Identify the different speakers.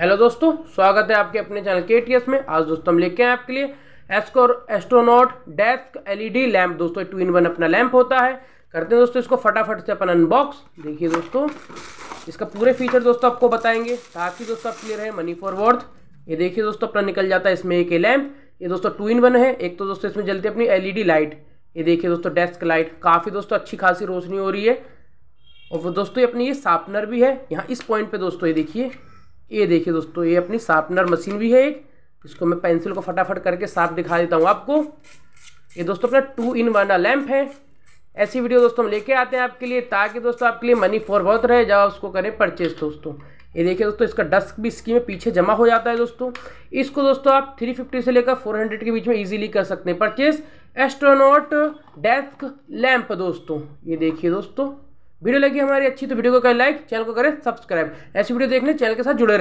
Speaker 1: hello दोस्तों स्वागत है आपके अपने चैनल के टी में आज दोस्तों हम लेके आए आपके लिए एस्कोर एस्ट्रोनॉट डेस्क एलईडी लैंप दोस्तों टू इन वन अपना लैंप होता है करते हैं दोस्तों इसको फटाफट से अपन अनबॉक्स देखिए दोस्तों इसका पूरे फीचर दोस्तों आपको बताएंगे ताकि दोस्तों आप क्लियर है मनी फॉर वर्थ ये देखिए दोस्तों अपना निकल जाता है इसमें एक लैम्प ये दोस्तों टू इन वन है एक तो दोस्तों इसमें जलती है अपनी एल लाइट e ये देखिए दोस्तों डेस्क लाइट काफ़ी दोस्तों अच्छी खासी रोशनी हो रही है और वो दोस्तों अपनी ये सापनर भी है यहाँ इस पॉइंट पे दोस्तों ये देखिए ये देखिए दोस्तों ये अपनी शार्पनर मशीन भी है एक इसको मैं पेंसिल को फटाफट करके साफ दिखा देता हूँ आपको ये दोस्तों अपना टू इन वन लैम्प है ऐसी वीडियो दोस्तों हम लेके आते हैं आपके लिए ताकि दोस्तों आपके लिए मनी फॉर बहुत रहे जब उसको करें परचेज दोस्तों ये देखिए दोस्तों इसका डस्क भी इसकी में पीछे जमा हो जाता है दोस्तों इसको दोस्तों आप 350 से लेकर 400 के बीच में इजीली कर सकते हैं परचेज एस्ट्रोनॉट डेस्क लैंप दोस्तों ये देखिए दोस्तों वीडियो लगी हमारी अच्छी तो वीडियो को करें लाइक चैनल को करें सब्सक्राइब ऐसी वीडियो देखने चैनल के साथ जुड़े